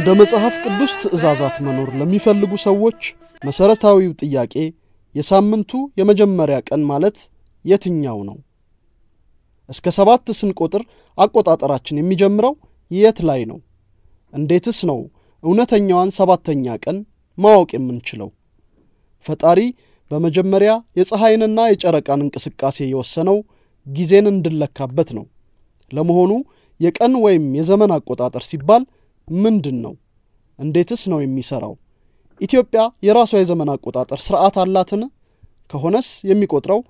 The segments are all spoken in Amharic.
እንደ መጽሐፍ ቅዱስ ትእዛዛት መኖር ለሚፈልጉ ሰዎች መሠረታዊው ጥያቄ የሳምንቱ የመጀመሪያ ቀን ማለት የትኛው ነው? እስከ ሰባት ስንቆጥር አቆጣጠራችን የሚጀምረው የት ላይ ነው? እንዴትስ ነው እውነተኛዋን ሰባተኛ ቀን ማወቅ የምንችለው? ፈጣሪ በመጀመሪያ የፀሐይንና የጨረቃን እንቅስቃሴ የወሰነው ጊዜን እንድለካበት ነው። ለመሆኑ የቀን ወይም የዘመን አቆጣጠር ሲባል ምንድን ነው? እንዴትስ ነው የሚሰራው? ኢትዮጵያ የራሷ የዘመን አቆጣጠር ስርዓት አላትን? ከሆነስ የሚቆጥረው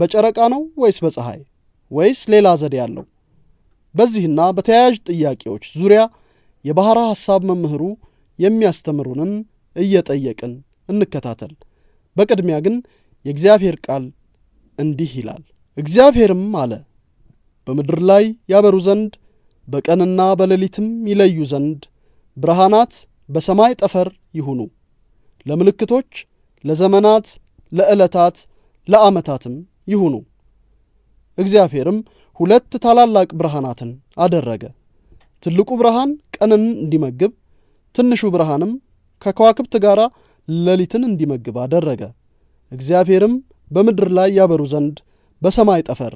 በጨረቃ ነው ወይስ በፀሐይ ወይስ ሌላ ዘዴ አለው? በዚህና በተያያዥ ጥያቄዎች ዙሪያ የባሕረ ሐሳብ መምህሩ የሚያስተምሩንን እየጠየቅን እንከታተል። በቅድሚያ ግን የእግዚአብሔር ቃል እንዲህ ይላል። እግዚአብሔርም አለ በምድር ላይ ያበሩ ዘንድ በቀንና በሌሊትም ይለዩ ዘንድ ብርሃናት በሰማይ ጠፈር ይሁኑ ለምልክቶች ለዘመናት ለዕለታት ለዓመታትም ይሁኑ። እግዚአብሔርም ሁለት ታላላቅ ብርሃናትን አደረገ። ትልቁ ብርሃን ቀንን እንዲመግብ፣ ትንሹ ብርሃንም ከከዋክብት ጋር ሌሊትን እንዲመግብ አደረገ። እግዚአብሔርም በምድር ላይ ያበሩ ዘንድ በሰማይ ጠፈር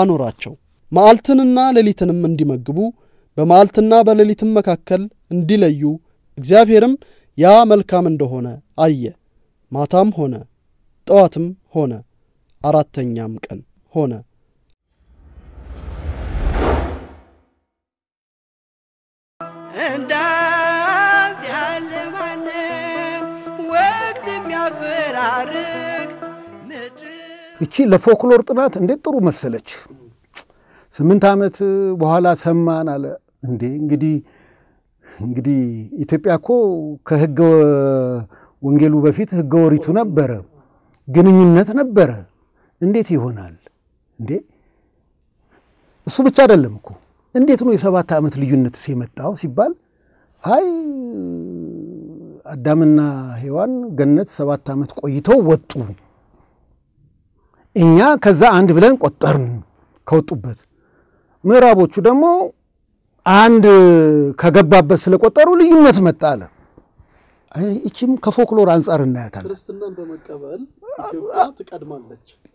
አኖራቸው። መዓልትንና ሌሊትንም እንዲመግቡ በመዓልትና በሌሊትም መካከል እንዲለዩ እግዚአብሔርም ያ መልካም እንደሆነ አየ። ማታም ሆነ ጠዋትም ሆነ አራተኛም ቀን ሆነ። እንዳንተ ያለ ማንም ወቅት ይቺ ለፎክሎር ጥናት እንዴት ጥሩ መሰለች። ስምንት ዓመት በኋላ ሰማን አለ። እንዴ እንግዲህ እንግዲህ ኢትዮጵያ እኮ ከህገ ወንጌሉ በፊት ህገ ወሪቱ ነበረ፣ ግንኙነት ነበረ። እንዴት ይሆናል እንዴ? እሱ ብቻ አይደለም እኮ እንዴት ነው የሰባት ዓመት ልዩነት የመጣው ሲባል አይ አዳምና ሔዋን ገነት ሰባት ዓመት ቆይተው ወጡ። እኛ ከዛ አንድ ብለን ቆጠርን ከወጡበት ምዕራቦቹ ደግሞ አንድ ከገባበት ስለቆጠሩ ልዩነት መጣ አለ። ይችም ከፎክሎር አንጻር እናያታል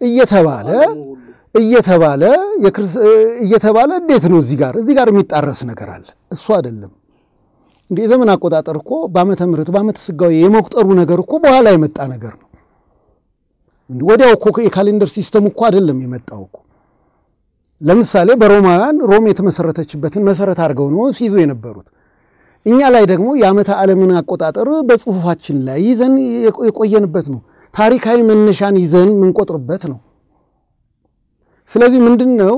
እየተባለ እየተባለ እየተባለ እንዴት ነው እዚህ ጋር እዚህ ጋር የሚጣረስ ነገር አለ። እሱ አይደለም እንዲ የዘመን አቆጣጠር እኮ በዓመተ ምሕረት በዓመተ ስጋዊ የመቁጠሩ ነገር እኮ በኋላ የመጣ ነገር ነው። ወዲያው እኮ የካሌንደር ሲስተም እኮ አይደለም የመጣው እኮ ለምሳሌ በሮማውያን ሮም የተመሰረተችበትን መሰረት አድርገው ነው ሲይዙ የነበሩት። እኛ ላይ ደግሞ የዓመተ ዓለምን አቆጣጠር በጽሁፋችን ላይ ይዘን የቆየንበት ነው። ታሪካዊ መነሻን ይዘን የምንቆጥርበት ነው። ስለዚህ ምንድን ነው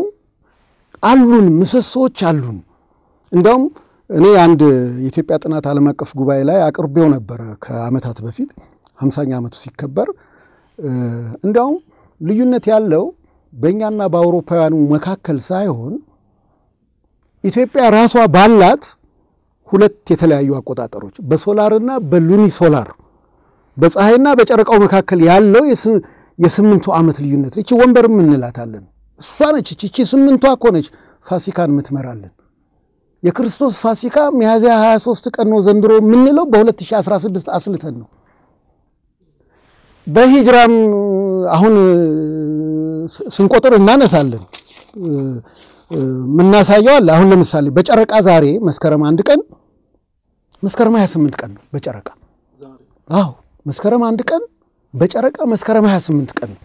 አሉን ምሰሶዎች አሉን። እንዲያውም እኔ አንድ የኢትዮጵያ ጥናት ዓለም አቀፍ ጉባኤ ላይ አቅርቤው ነበር ከዓመታት በፊት ሀምሳኛ ዓመቱ ሲከበር እንዲያውም ልዩነት ያለው በእኛና በአውሮፓውያኑ መካከል ሳይሆን ኢትዮጵያ ራሷ ባላት ሁለት የተለያዩ አቆጣጠሮች በሶላርና በሉኒ ሶላር በፀሐይና በጨረቃው መካከል ያለው የስምንቱ ዓመት ልዩነት እቺ ወንበር የምንላታለን እሷ ነች። እቺ ስምንቷ እኮ ነች ፋሲካን የምትመራለን። የክርስቶስ ፋሲካ ሚያዝያ 23 ቀን ነው ዘንድሮ የምንለው በ2016 አስልተን ነው። በሂጅራም አሁን ስንቆጥር እናነሳለን። የምናሳየው አለ። አሁን ለምሳሌ በጨረቃ ዛሬ መስከረም አንድ ቀን መስከረም 28 ቀን ነው በጨረቃ አዎ፣ መስከረም አንድ ቀን በጨረቃ መስከረም 28 ቀን ነው።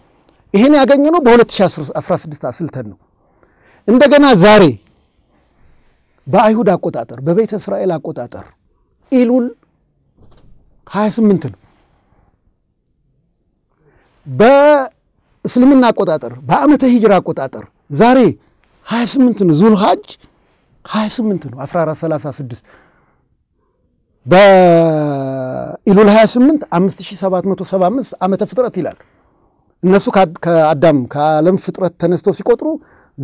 ይሄን ያገኘነው በ2016 አስልተን ነው። እንደገና ዛሬ በአይሁድ አቆጣጠር በቤተ እስራኤል አቆጣጠር ኢሉል 28 ነው። እስልምና አቆጣጠር በአመተ ሂጅራ አቆጣጠር ዛሬ 28 ነው፣ ዙል ሀጅ 28 ነው 1436 በኢሉል 28 5775 ዓመተ ፍጥረት ይላል። እነሱ ከአዳም ከዓለም ፍጥረት ተነስተው ሲቆጥሩ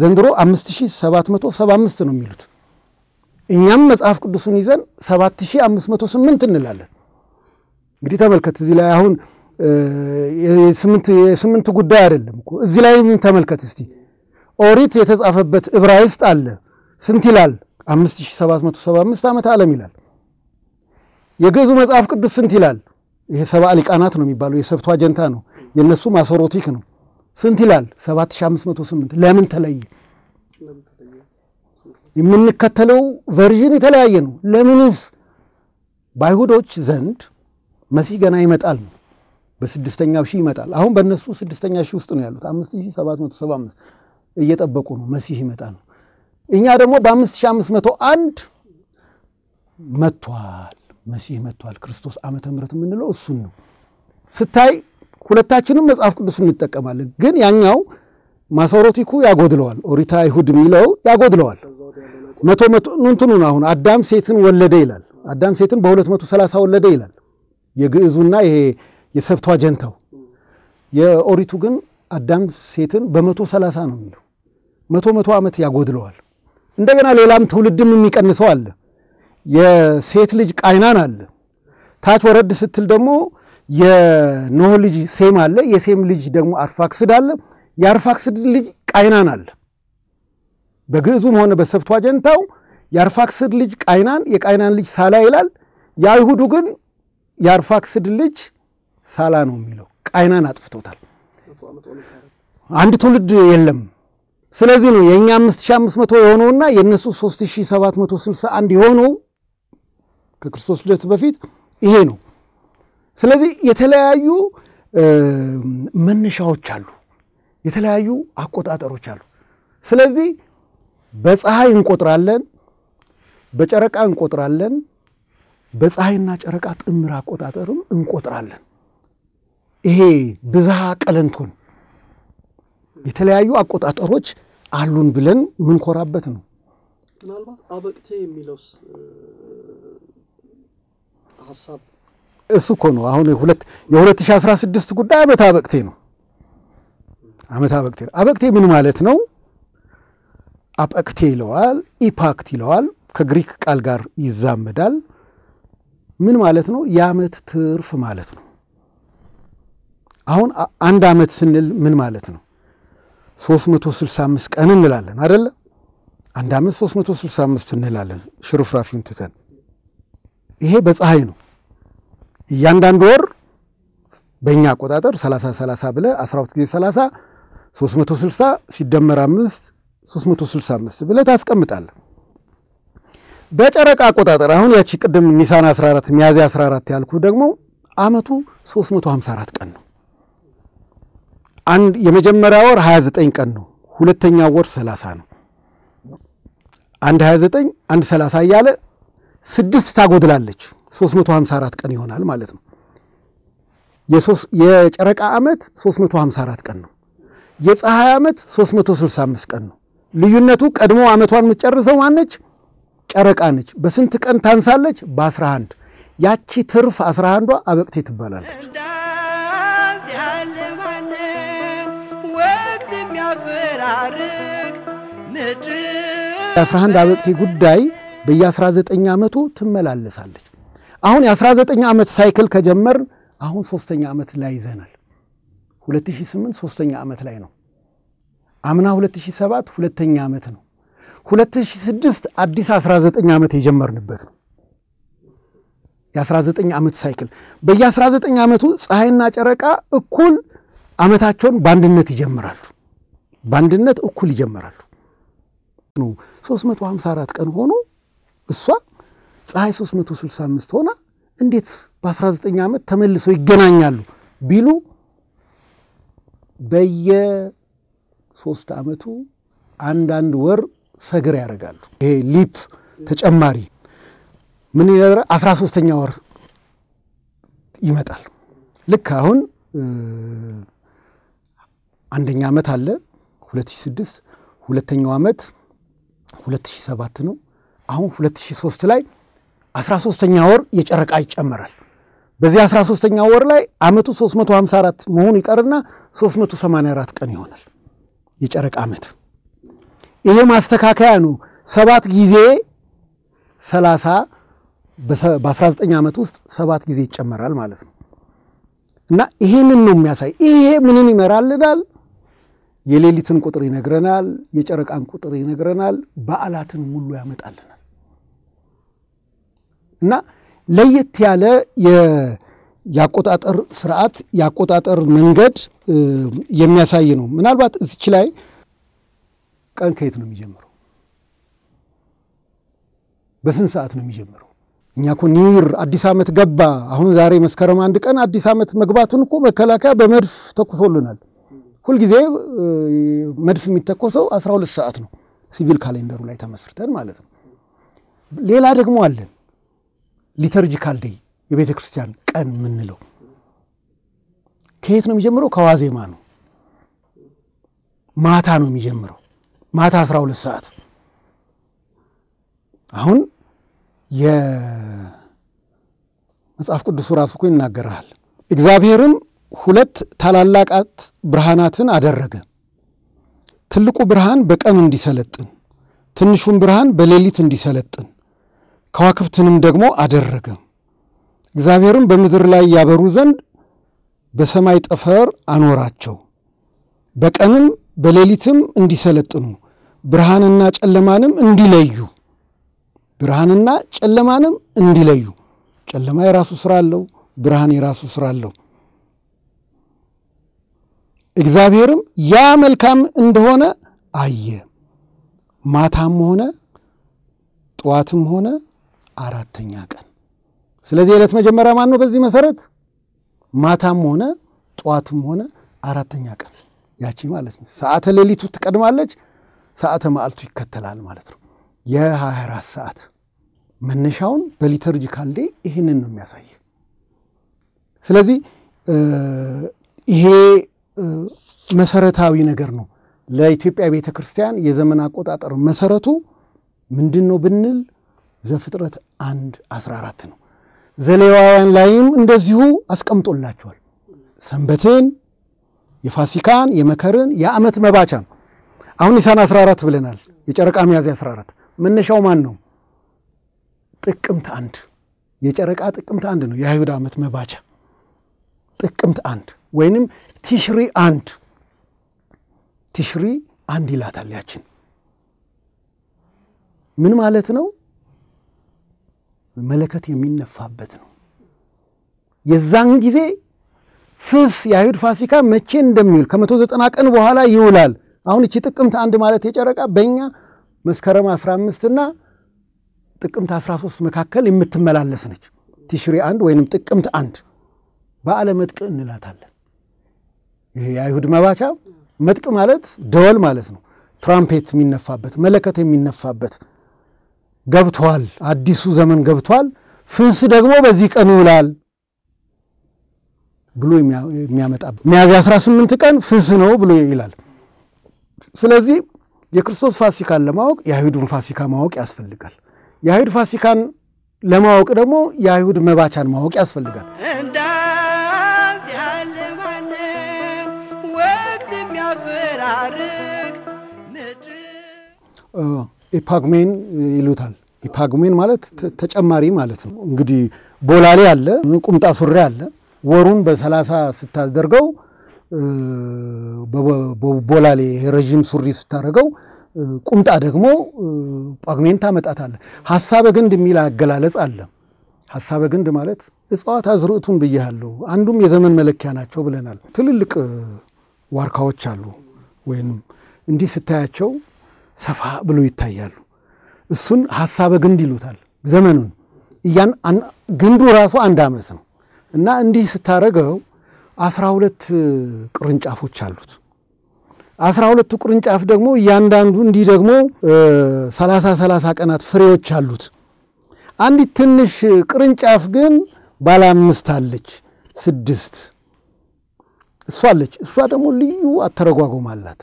ዘንድሮ 5775 ነው የሚሉት። እኛም መጽሐፍ ቅዱሱን ይዘን 7508 እንላለን። እንግዲህ ተመልከት እዚህ ላይ አሁን የስምንት ጉዳይ አይደለም እኮ እዚህ ላይ ተመልከት እስቲ። ኦሪት የተጻፈበት ዕብራይስጥ አለ። ስንት ይላል? 5775 ዓመተ ዓለም ይላል። የገዙ መጽሐፍ ቅዱስ ስንት ይላል? ይሄ ሰብአ ሊቃናት ነው የሚባለው፣ የሰብቶ አጀንታ ነው የእነሱ ማሰሮቲክ ነው። ስንት ይላል? 7508 ለምን ተለየ? የምንከተለው ቨርዥን የተለያየ ነው። ለምንስ? በአይሁዶች ዘንድ መሲህ ገና ይመጣል ነው በስድስተኛው ሺህ ይመጣል። አሁን በእነሱ ስድስተኛ ሺህ ውስጥ ነው ያሉት። አምስት ሺህ ሰባት መቶ ሰባ አምስት እየጠበቁ ነው መሲህ ይመጣል። እኛ ደግሞ በአምስት ሺህ አምስት መቶ አንድ መጥቷል፣ መሲህ መጥቷል። ክርስቶስ ዓመተ ምሕረት የምንለው እሱን ነው። ስታይ ሁለታችንም መጽሐፍ ቅዱስ እንጠቀማለን፣ ግን ያኛው ማሰሮቲኩ ያጎድለዋል። ኦሪታ አይሁድ የሚለው ያጎድለዋል። መቶ መቶ እንትኑን አሁን አዳም ሴትን ወለደ ይላል። አዳም ሴትን በሁለት መቶ ሰላሳ ወለደ ይላል የግዕዙና ይሄ የሰብቷ ጀንተው የኦሪቱ ግን አዳም ሴትን በመቶ ሰላሳ ነው የሚለው መቶ መቶ ዓመት ያጎድለዋል። እንደገና ሌላም ትውልድም የሚቀንሰው አለ። የሴት ልጅ ቃይናን አለ። ታች ወረድ ስትል ደግሞ የኖህ ልጅ ሴም አለ። የሴም ልጅ ደግሞ አርፋክስድ አለ። የአርፋክስድ ልጅ ቃይናን አለ። በግዕዙም ሆነ በሰብቷጀንታው የአርፋክስድ ልጅ ቃይናን፣ የቃይናን ልጅ ሳላ ይላል። የአይሁዱ ግን የአርፋክስድ ልጅ ሳላ ነው የሚለው ቃይናን አጥፍቶታል። አንድ ትውልድ የለም። ስለዚህ ነው የእኛ 5500 የሆነውና የእነሱ 3761 የሆነው ከክርስቶስ ልደት በፊት ይሄ ነው። ስለዚህ የተለያዩ መነሻዎች አሉ፣ የተለያዩ አቆጣጠሮች አሉ። ስለዚህ በፀሐይ እንቆጥራለን፣ በጨረቃ እንቆጥራለን፣ በፀሐይና ጨረቃ ጥምር አቆጣጠርም እንቆጥራለን። ይሄ ብዝሃ ቀለንቶን የተለያዩ አቆጣጠሮች አሉን ብለን ምንኮራበት ነው። ምናልባት አበቅቴ የሚለውስ ሀሳብ እሱ እኮ ነው። አሁን የ2016 ጉዳይ አመት አበቅቴ ነው። አመት አበቅቴ ነው። አበቅቴ ምን ማለት ነው? አበቅቴ ይለዋል፣ ኢፓክት ይለዋል። ከግሪክ ቃል ጋር ይዛመዳል። ምን ማለት ነው? የአመት ትርፍ ማለት ነው። አሁን አንድ ዓመት ስንል ምን ማለት ነው? 365 ቀን እንላለን አደለ? አንድ ዓመት 365 እንላለን ሽርፍራፊውን ትተን። ይሄ በፀሐይ ነው። እያንዳንዱ ወር በእኛ አቆጣጠር 30 30 ብለ 12 ጊዜ 30 360 ሲደመር 5 365 ብለ ታስቀምጣለ በጨረቃ አቆጣጠር አሁን ያቺ ቅድም ኒሳን 14 ሚያዝያ 14 ያልኩ ደግሞ አመቱ 354 ቀን ነው። አንድ የመጀመሪያ ወር 29 ቀን ነው። ሁለተኛ ወር 30 ነው። አንድ 29 አንድ 30 እያለ ስድስት ታጎድላለች 354 ቀን ይሆናል ማለት ነው። የጨረቃ ዓመት 354 ቀን ነው። የፀሐይ ዓመት 365 ቀን ነው። ልዩነቱ ቀድሞ ዓመቷን የምትጨርሰው ማነች? ጨረቃ ነች። በስንት ቀን ታንሳለች? በ11 ያቺ ትርፍ 11ዷ አበቅቴ ትባላለች። የ11 አበቅቴ ጉዳይ በየ19 ዓመቱ ትመላለሳለች። አሁን የ19 ዓመት ሳይክል ከጀመር አሁን ሶስተኛ ዓመት ላይ ይዘናል። 2008 ሶስተኛ ዓመት ላይ ነው። አምና 2007 ሁለተኛ ዓመት ነው። 2006 አዲስ 19 ዓመት የጀመርንበት ነው። የ19 ዓመት ሳይክል በየ19 ዓመቱ ፀሐይና ጨረቃ እኩል ዓመታቸውን በአንድነት ይጀምራሉ። በአንድነት እኩል ይጀምራሉ። 354 ቀን ሆኖ እሷ ፀሐይ 365 ሆና እንዴት በ19 ዓመት ተመልሰው ይገናኛሉ ቢሉ በየሶስት ዓመቱ አንዳንድ ወር ሰግር ያደርጋሉ። ይሄ ሊፕ ተጨማሪ ምን ይነረ 13ተኛ ወር ይመጣል። ልክ አሁን አንደኛ ዓመት አለ 2006 ሁለተኛው ዓመት 2007 ነው። አሁን 2003 ላይ 13ኛ ወር የጨረቃ ይጨመራል። በዚህ 13ኛ ወር ላይ ዓመቱ 354 መሆኑ ይቀርና 384 ቀን ይሆናል የጨረቃ ዓመት። ይሄ ማስተካከያ ነው። ሰባት ጊዜ 30 በ19 ዓመት ውስጥ ሰባት ጊዜ ይጨመራል ማለት ነው እና ይሄንን ነው የሚያሳይ። ይሄ ምንን ይመራልናል? የሌሊትን ቁጥር ይነግረናል፣ የጨረቃን ቁጥር ይነግረናል፣ በዓላትን ሙሉ ያመጣልናል እና ለየት ያለ የአቆጣጠር ስርዓት የአቆጣጠር መንገድ የሚያሳይ ነው። ምናልባት እዚች ላይ ቀን ከየት ነው የሚጀምረው? በስንት ሰዓት ነው የሚጀምረው? እኛ እኮ ኒውር አዲስ ዓመት ገባ። አሁን ዛሬ መስከረም አንድ ቀን አዲስ ዓመት መግባቱን እኮ መከላከያ በመድፍ ተኩሶልናል። ሁልጊዜ መድፍ የሚተኮሰው 12 ሰዓት ነው፣ ሲቪል ካሌንደሩ ላይ ተመስርተን ማለት ነው። ሌላ ደግሞ አለን ሊተርጂካል ደይ የቤተ ክርስቲያን ቀን የምንለው ከየት ነው የሚጀምረው? ከዋዜማ ነው። ማታ ነው የሚጀምረው። ማታ 12 ሰዓት አሁን የመጽሐፍ ቅዱሱ ራሱ እኮ ይናገርሃል እግዚአብሔርም ሁለት ታላላቃት ብርሃናትን አደረገ። ትልቁ ብርሃን በቀን እንዲሰለጥን፣ ትንሹም ብርሃን በሌሊት እንዲሰለጥን ከዋክብትንም ደግሞ አደረገ። እግዚአብሔርም በምድር ላይ ያበሩ ዘንድ በሰማይ ጠፈር አኖራቸው፣ በቀንም በሌሊትም እንዲሰለጥኑ ብርሃንና ጨለማንም እንዲለዩ ብርሃንና ጨለማንም እንዲለዩ። ጨለማ የራሱ ስራ አለው፣ ብርሃን የራሱ ስራ አለው። እግዚአብሔርም ያ መልካም እንደሆነ አየ። ማታም ሆነ ጠዋትም ሆነ አራተኛ ቀን። ስለዚህ የዕለት መጀመሪያ ማን ነው? በዚህ መሰረት ማታም ሆነ ጠዋትም ሆነ አራተኛ ቀን ያቺ ማለት ነው። ሰዓተ ሌሊቱ ትቀድማለች፣ ሰዓተ መዓልቱ ይከተላል ማለት ነው። የ24 ሰዓት መነሻውን በሊተርጂካል ዴይ ይህንን ነው የሚያሳይ። ስለዚህ ይሄ መሰረታዊ ነገር ነው። ለኢትዮጵያ ቤተ ክርስቲያን የዘመን አቆጣጠር መሰረቱ ምንድን ነው ብንል ዘፍጥረት አንድ 14 ነው። ዘሌዋውያን ላይም እንደዚሁ አስቀምጦላቸዋል። ሰንበትን፣ የፋሲካን፣ የመከርን፣ የዓመት ነው። አሁን ኒሳን 14 ብለናል። የጨረቃ ሚያዝያ 14 መነሻው ማን ነው? ጥቅምት አንድ የጨረቃ ጥቅምት አንድ ነው። የአይሁድ ዓመት መባቻ ጥቅምት አንድ ወይንም ቲሽሪ አንድ ቲሽሪ አንድ ይላታል። ያችን ምን ማለት ነው? መለከት የሚነፋበት ነው። የዛን ጊዜ ፍስ የአይሁድ ፋሲካ መቼ እንደሚውል ከመቶ ዘጠና ቀን በኋላ ይውላል። አሁን እቺ ጥቅምት አንድ ማለት የጨረቃ በእኛ መስከረም አምስት እና ጥቅምት ሶስት መካከል የምትመላለስ ነች። ቲሽሪ አንድ ወይንም ጥቅምት አንድ በዓለ መጥቅ እንላታለን። ይሄ የአይሁድ መባቻ መጥቅ ማለት ደወል ማለት ነው። ትራምፔት የሚነፋበት መለከት የሚነፋበት ገብቷል። አዲሱ ዘመን ገብቷል። ፍስ ደግሞ በዚህ ቀን ይውላል ብሎ የሚያመጣ ሚያዝያ 18 ቀን ፍስ ነው ብሎ ይላል። ስለዚህ የክርስቶስ ፋሲካን ለማወቅ የአይሁድን ፋሲካ ማወቅ ያስፈልጋል። የአይሁድ ፋሲካን ለማወቅ ደግሞ የአይሁድ መባቻን ማወቅ ያስፈልጋል። ኢፓግሜን ይሉታል። ኢፓግሜን ማለት ተጨማሪ ማለት ነው። እንግዲህ ቦላሌ አለ፣ ቁምጣ ሱሪ አለ። ወሩን በሰላሳ ስታደርገው ቦላሌ ረዥም ሱሪ ስታደርገው ቁምጣ ደግሞ ጳጉሜን ታመጣታለ። ሀሳበ ግንድ የሚል አገላለጽ አለ። ሀሳበ ግንድ ማለት እጽዋት አዝርዕቱን ብያለሁ፣ አንዱም የዘመን መለኪያ ናቸው ብለናል። ትልልቅ ዋርካዎች አሉ ወይም እንዲህ ስታያቸው ሰፋ ብሎ ይታያሉ። እሱን ሀሳበ ግንድ ይሉታል። ዘመኑን እያን ግንዱ ራሱ አንድ ዓመት ነው እና እንዲህ ስታደረገው አስራ ሁለት ቅርንጫፎች አሉት። አስራ ሁለቱ ቅርንጫፍ ደግሞ እያንዳንዱ እንዲህ ደግሞ ሰላሳ ሰላሳ ቀናት ፍሬዎች አሉት። አንዲት ትንሽ ቅርንጫፍ ግን ባለ አምስት አለች፣ ስድስት እሷ አለች። እሷ ደግሞ ልዩ አተረጓጎም አላት።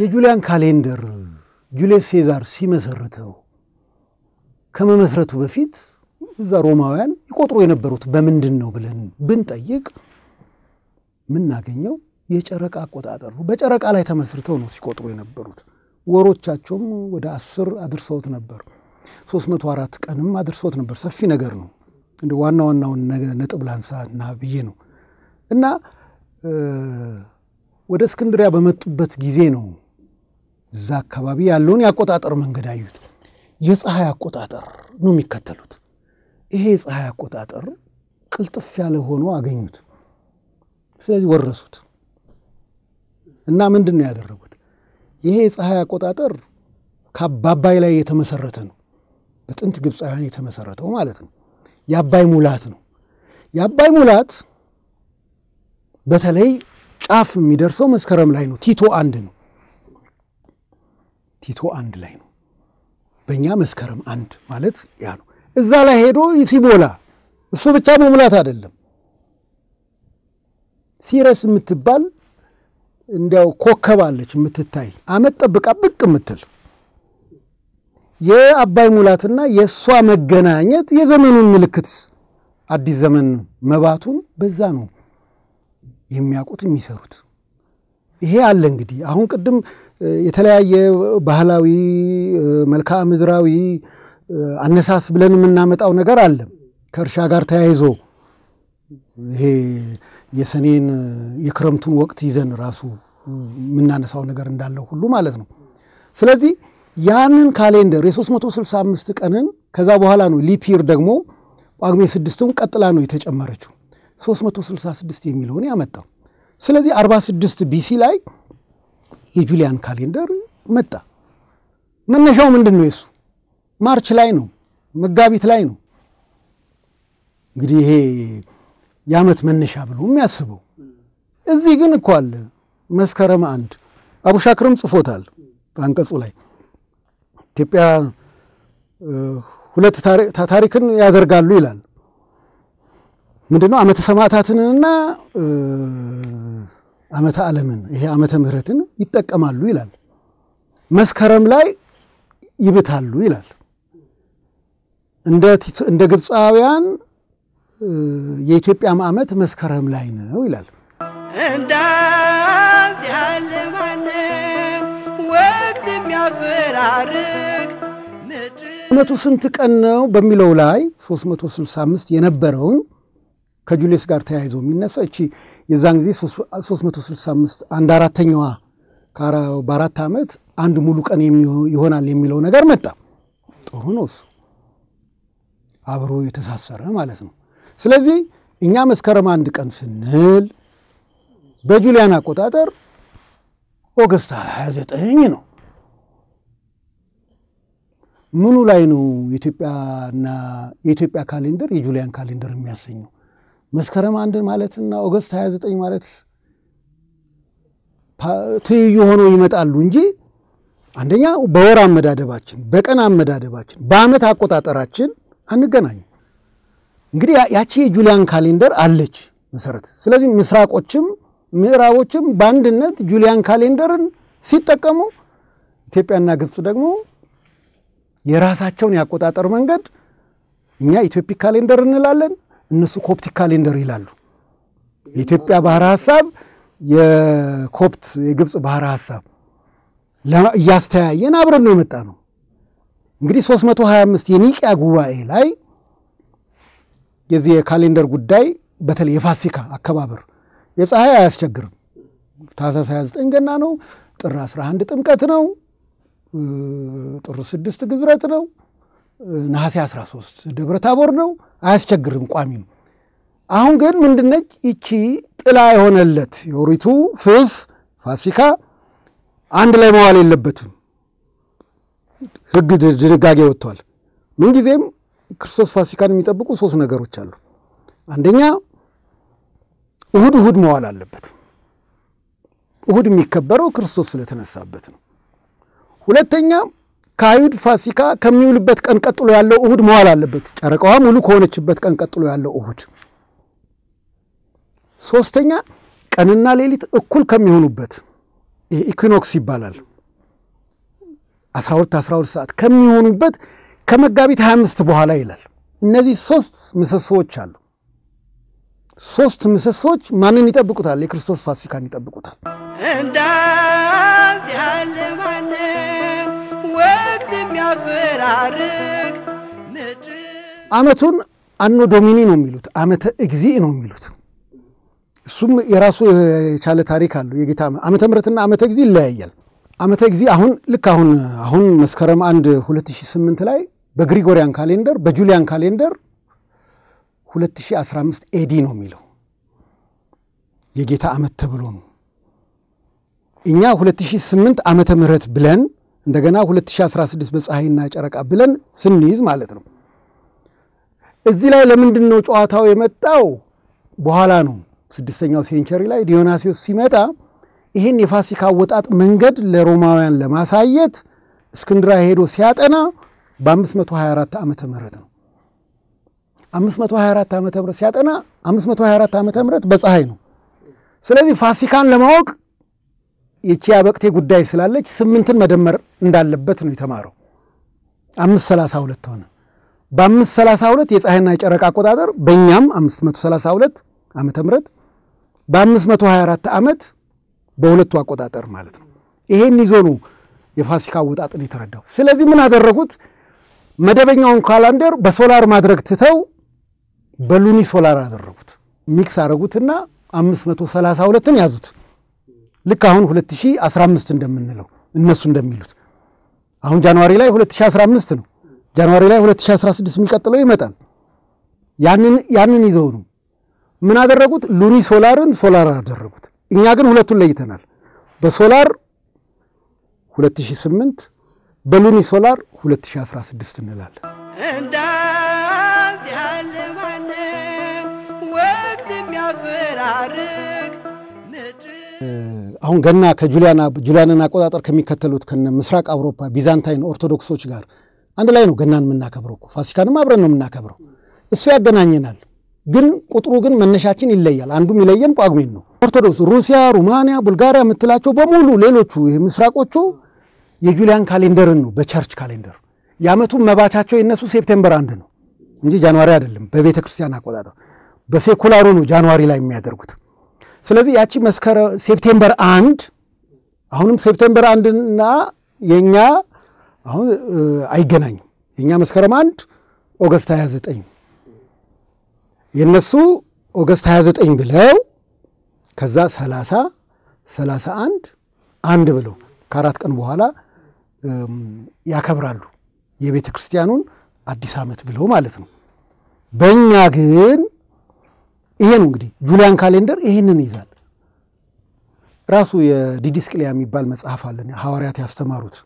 የጁሊያን ካሌንደር ጁልየስ ሴዛር ሲመሰርተው ከመመስረቱ በፊት እዛ ሮማውያን ይቆጥሩ የነበሩት በምንድን ነው ብለን ብንጠይቅ የምናገኘው የጨረቃ አቆጣጠር ነው። በጨረቃ ላይ ተመስርተው ነው ሲቆጥሩ የነበሩት። ወሮቻቸውም ወደ አስር አድርሰውት ነበር። 3መቶ አራት ቀንም አድርሰውት ነበር። ሰፊ ነገር ነው። እንደ ዋና ዋናውን ነጥብ ላንሳ እና ብዬ ነው እና ወደ እስክንድሪያ በመጡበት ጊዜ ነው እዛ አካባቢ ያለውን የአቆጣጠር መንገድ አዩት። የፀሐይ አቆጣጠር ነው የሚከተሉት። ይሄ የፀሐይ አቆጣጠር ቅልጥፍ ያለ ሆኖ አገኙት። ስለዚህ ወረሱት እና ምንድን ነው ያደረጉት? ይሄ የፀሐይ አቆጣጠር ከአባባይ ላይ የተመሰረተ ነው። በጥንት ግብፃውያን የተመሰረተው ማለት ነው። የአባይ ሙላት ነው። የአባይ ሙላት በተለይ ጫፍ የሚደርሰው መስከረም ላይ ነው። ቲቶ አንድ ነው። ቲቶ አንድ ላይ ነው። በእኛ መስከረም አንድ ማለት ያ ነው። እዛ ላይ ሄዶ ሲሞላ እሱ ብቻ መሙላት አይደለም። ሲረስ የምትባል እንዲያው ኮከብ አለች የምትታይ አመት ጠብቃ ብቅ የምትል የአባይ ሙላትና የእሷ መገናኘት የዘመኑን ምልክት አዲስ ዘመን መባቱን በዛ ነው የሚያውቁት የሚሰሩት። ይሄ አለ እንግዲህ አሁን ቅድም የተለያየ ባህላዊ መልክዓ ምድራዊ አነሳስ ብለን የምናመጣው ነገር አለ። ከእርሻ ጋር ተያይዞ ይሄ የሰኔን የክረምቱን ወቅት ይዘን ራሱ የምናነሳው ነገር እንዳለው ሁሉ ማለት ነው። ስለዚህ ያንን ካሌንደር የ365 ቀንን ከዛ በኋላ ነው ሊፒር ደግሞ ጳጉሜ ስድስትም ቀጥላ ነው የተጨመረችው 366 የሚለውን ያመጣው። ስለዚህ 46 ቢሲ ላይ የጁሊያን ካሌንደር መጣ። መነሻው ምንድን ነው? የሱ ማርች ላይ ነው፣ መጋቢት ላይ ነው። እንግዲህ ይሄ የዓመት መነሻ ብሎ የሚያስበው እዚህ ግን እኮ አለ መስከረም አንድ አቡሻክርም ጽፎታል አንቀጹ ላይ ኢትዮጵያ ሁለት ታሪክን ያደርጋሉ ይላል። ምንድነው ዓመተ ሰማዕታትንና ዓመተ ዓለምን ይሄ ዓመተ ምሕረትን ይጠቀማሉ ይላል። መስከረም ላይ ይብታሉ ይላል። እንደ ግብፃውያን የኢትዮጵያም ዓመት መስከረም ላይ ነው ይላል። እንዳንተ ያለ ማንም ወቅት ስንት ቀን ነው በሚለው ላይ 365 የነበረውን ከጁሌስ ጋር ተያይዞ የሚነሳ እቺ የዛን ጊዜ 365 አንድ አራተኛዋ በአራት ዓመት አንድ ሙሉ ቀን ይሆናል የሚለው ነገር መጣ። ጥሩ ነው እሱ አብሮ የተሳሰረ ማለት ነው። ስለዚህ እኛ መስከረም አንድ ቀን ስንል በጁሊያን አቆጣጠር ኦገስት 29 ነው። ምኑ ላይ ነው ኢትዮጵያና የኢትዮጵያ ካሌንደር የጁሊያን ካሌንደር የሚያሰኘው? መስከረም አንድ ማለትና ኦገስት 29 ማለት ትይዩ ሆኖ ይመጣሉ እንጂ አንደኛ በወር አመዳደባችን፣ በቀን አመዳደባችን፣ በአመት አቆጣጠራችን አንገናኝ። እንግዲህ ያቺ የጁሊያን ካሌንደር አለች መሰረት። ስለዚህ ምስራቆችም ምዕራቦችም በአንድነት ጁሊያን ካሌንደርን ሲጠቀሙ ኢትዮጵያና ግብፅ ደግሞ የራሳቸውን ያቆጣጠር መንገድ እኛ ኢትዮፒክ ካሌንደር እንላለን። እነሱ ኮፕቲክ ካሌንደር ይላሉ። የኢትዮጵያ ባህረ ሀሳብ የኮፕት የግብፅ ባህረ ሀሳብ እያስተያየን አብረን ነው የመጣ ነው። እንግዲህ 325 የኒቅያ ጉባኤ ላይ የዚህ የካሌንደር ጉዳይ በተለይ የፋሲካ አከባበር የፀሐይ አያስቸግርም። ታህሳስ 29 ገና ነው፣ ጥር 11 ጥምቀት ነው፣ ጥር 6 ግዝረት ነው። ነሐሴ 13 ደብረ ታቦር ነው። አያስቸግርም፣ ቋሚ ነው። አሁን ግን ምንድነች ይቺ ጥላ የሆነለት የወሪቱ ፍስ ፋሲካ አንድ ላይ መዋል የለበትም። ህግ ድንጋጌ ወጥቷል። ምንጊዜም ክርስቶስ ፋሲካን የሚጠብቁ ሶስት ነገሮች አሉ። አንደኛ እሁድ እሁድ መዋል አለበት። እሁድ የሚከበረው ክርስቶስ ስለተነሳበት ነው። ሁለተኛም ከአይሁድ ፋሲካ ከሚውልበት ቀን ቀጥሎ ያለው እሁድ መዋል አለበት። ጨረቃዋ ሙሉ ከሆነችበት ቀን ቀጥሎ ያለው እሁድ። ሶስተኛ ቀንና ሌሊት እኩል ከሚሆኑበት ይሄ ኢኩኖክስ ይባላል። 12 12 ሰዓት ከሚሆኑበት ከመጋቢት 25 በኋላ ይላል። እነዚህ ሶስት ምሰሶዎች አሉ። ሶስት ምሰሶዎች ማንን ይጠብቁታል? የክርስቶስ ፋሲካን ይጠብቁታል። አመቱን አኖ ዶሚኒ ነው የሚሉት፣ አመተ እግዚእ ነው የሚሉት። እሱም የራሱ የቻለ ታሪክ አለው። የጌታ ዓመተ ምሕረትና ዓመተ እግዚእ ይለያያል። አመተ እግዚእ አሁን ልክ አሁን አሁን መስከረም አንድ 2008 ላይ በግሪጎሪያን ካሌንደር በጁሊያን ካሌንደር 2015 ኤዲ ነው የሚለው የጌታ አመት ተብሎ ነው። እኛ 2008 ዓመተ ምህረት ብለን እንደገና 2016 በፀሐይና ጨረቃ ብለን ስንይዝ ማለት ነው። እዚህ ላይ ለምንድን ነው ጨዋታው የመጣው? በኋላ ነው ስድስተኛው ሴንቸሪ ላይ ዲዮናሲዮስ ሲመጣ ይህን የፋሲካ አወጣጥ መንገድ ለሮማውያን ለማሳየት እስክንድራ ሄዶ ሲያጠና በ524 ዓመተ ምህረት ነው። 524 ዓመተ ምህረት ሲያጠና 524 ዓመተ ምህረት በፀሐይ ነው። ስለዚህ ፋሲካን ለማወቅ የቺ አበቅቴ ጉዳይ ስላለች ስምንትን መደመር እንዳለበት ነው የተማረው። አምስት ሰላሳ ሁለት ሆነ። በአምስት ሰላሳ ሁለት የፀሐይና የጨረቃ አቆጣጠር በእኛም አምስት መቶ ሰላሳ ሁለት ዓመተ ምህረት በአምስት መቶ ሀያ አራት ዓመት በሁለቱ አቆጣጠር ማለት ነው። ይሄን ይዞ ነው የፋሲካ አወጣጥን የተረዳው። ስለዚህ ምን አደረጉት? መደበኛውን ካላንደር በሶላር ማድረግ ትተው በሉኒ ሶላር አደረጉት። ሚክስ አረጉትና አምስት መቶ ሰላሳ ሁለትን ያዙት። ልክ አሁን 2015 እንደምንለው እነሱ እንደሚሉት አሁን ጃንዋሪ ላይ 2015 ነው። ጃንዋሪ ላይ 2016 የሚቀጥለው ይመጣል። ያንን ይዘው ነው ምን አደረጉት? ሉኒ ሶላርን ሶላር አደረጉት። እኛ ግን ሁለቱን ለይተናል። በሶላር 2008 በሉኒ ሶላር 2016 እንላለን። እንዳንተ ያለ ማንም ወቅት የሚያፈራር አሁን ገና ከጁሊያንን አቆጣጠር ከሚከተሉት ከነ ምስራቅ አውሮፓ ቢዛንታይን ኦርቶዶክሶች ጋር አንድ ላይ ነው ገናን የምናከብረው ፋሲካንም አብረን ነው የምናከብረው። እሱ ያገናኘናል። ግን ቁጥሩ ግን መነሻችን ይለያል። አንዱ የሚለየን ጳጉሜን ነው። ኦርቶዶክስ ሩሲያ፣ ሩማንያ፣ ቡልጋሪያ የምትላቸው በሙሉ ሌሎቹ ምስራቆቹ የጁሊያን ካሌንደርን ነው በቸርች ካሌንደር። የዓመቱን መባቻቸው የነሱ ሴፕቴምበር አንድ ነው እንጂ ጃንዋሪ አይደለም። በቤተ ክርስቲያን አቆጣጠር በሴኩላሩ ነው ጃንዋሪ ላይ የሚያደርጉት። ስለዚህ ያቺ መስከረ ሴፕቴምበር አንድ አሁንም ሴፕቴምበር አንድና የእኛ አሁን አይገናኝም። የእኛ መስከረም አንድ ኦገስት 29 የእነሱ ኦገስት 29 ብለው ከዛ 30 31 አንድ ብለው ከአራት ቀን በኋላ ያከብራሉ የቤተ ክርስቲያኑን አዲስ ዓመት ብለው ማለት ነው። በእኛ ግን ይሄ ነው እንግዲህ ጁሊያን ካሌንደር ይሄንን ይዛል። ራሱ የዲዲስቅልያ የሚባል መጽሐፍ አለን ሐዋርያት ያስተማሩት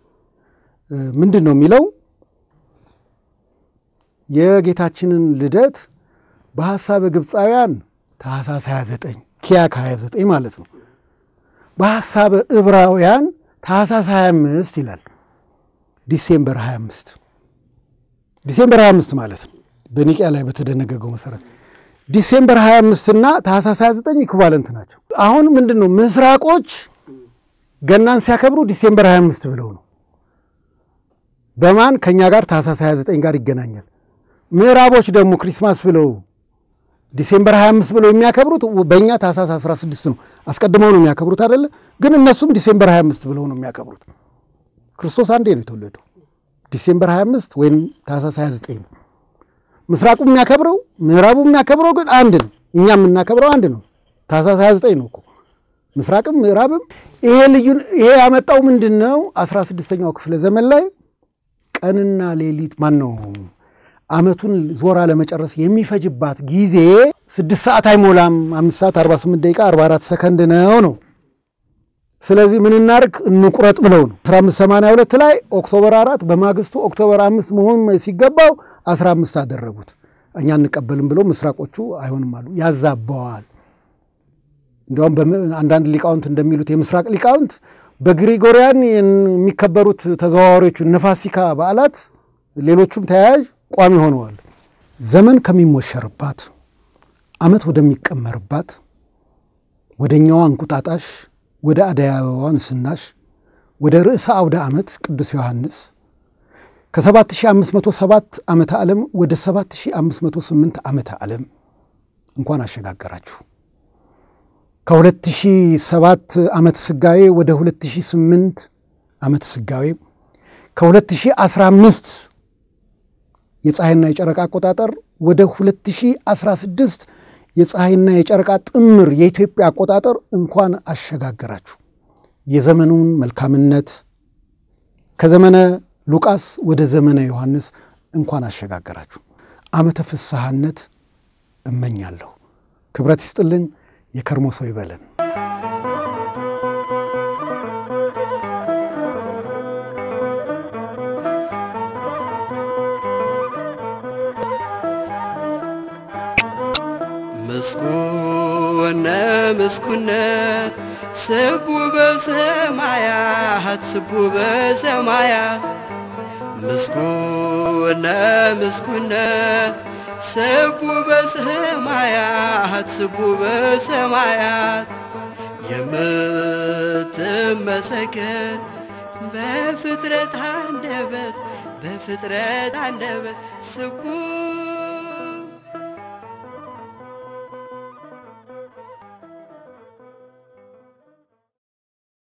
ምንድን ነው የሚለው የጌታችንን ልደት በሐሳብ ግብፃውያን ታህሳስ 29 ኪያክ 29 ማለት ነው። በሐሳብ ዕብራውያን ታህሳስ 25 ይላል። ዲሴምበር 25 ዲሴምበር 25 ማለት ነው በኒቅያ ላይ በተደነገገው መሰረት ዲሴምበር 25 እና ታህሳስ 29 ኢኩቫለንት ናቸው። አሁን ምንድን ነው ምስራቆች ገናን ሲያከብሩ ዲሴምበር 25 ብለው ነው። በማን ከኛ ጋር ታህሳስ 29 ጋር ይገናኛል። ምዕራቦች ደግሞ ክሪስማስ ብለው ዲሴምበር 25 ብለው የሚያከብሩት በእኛ ታህሳስ 16 ነው። አስቀድመው ነው የሚያከብሩት አይደለ? ግን እነሱም ዲሴምበር 25 ብለው ነው የሚያከብሩት። ክርስቶስ አንዴ ነው የተወለደው። ዲሴምበር 25 ወይም ታህሳስ 29 ነው። ምስራቁ የሚያከብረው ምዕራቡ የሚያከብረው ግን አንድ ነው። እኛ የምናከብረው አንድ ነው። ታህሳስ 29 ነው እኮ ምስራቅም ምዕራብም። ይሄ ልዩ ይሄ ያመጣው ምንድን ነው? አስራ ኛው ክፍለ ዘመን ላይ ቀንና ሌሊት ማን ነው አመቱን ዞራ ለመጨረስ የሚፈጅባት ጊዜ ስድስት ሰዓት አይሞላም። አምስት ሰዓት 48 ደቂቃ 44 ሰከንድ ነው ነው ስለዚህ ምን እናርግ እንቁረጥ ብለው ነው ሁለት ላይ ኦክቶበር አራት በማግስቱ ኦክቶበር አምስት መሆን ሲገባው አስራ አምስት አደረጉት። እኛ እንቀበልም ብለው ምስራቆቹ አይሆንም አሉ። ያዛባዋል። እንዲያውም አንዳንድ ሊቃውንት እንደሚሉት የምስራቅ ሊቃውንት በግሪጎሪያን የሚከበሩት ተዘዋዋሪዎቹ ነፋሲካ በዓላት ሌሎቹም ተያያዥ ቋሚ ሆነዋል። ዘመን ከሚሞሸርባት ዓመት ወደሚቀመርባት ወደኛዋ እንቁጣጣሽ ወደ አደይ ስናሽ ንስናሽ ወደ ርዕሰ አውደ ዓመት ቅዱስ ዮሐንስ ከ7507 ዓመተ ዓለም ወደ 7508 ዓመተ ዓለም እንኳን አሸጋገራችሁ። ከ2007 ዓመት ስጋዌ ወደ 2008 ዓመት ስጋዌ፣ ከ2015 የፀሐይና የጨረቃ አቆጣጠር ወደ 2016 የፀሐይና የጨረቃ ጥምር የኢትዮጵያ አቆጣጠር እንኳን አሸጋገራችሁ። የዘመኑን መልካምነት ከዘመነ ሉቃስ ወደ ዘመነ ዮሐንስ እንኳን አሸጋገራችሁ። ዓመተ ፍስሐነት እመኛለሁ። ክብረት ይስጥልን። የከርሞ ሰው ይበለን። ምስጉነ ምስኩነ ስቡ በሰማያት ስቡ በሰማያት ምስጉነ ምስጉነ ስቡ በሰማያት ስቡ በሰማያት የምትመሰገን በፍጥረት አንደበት በፍጥረት አንደበት ስቡ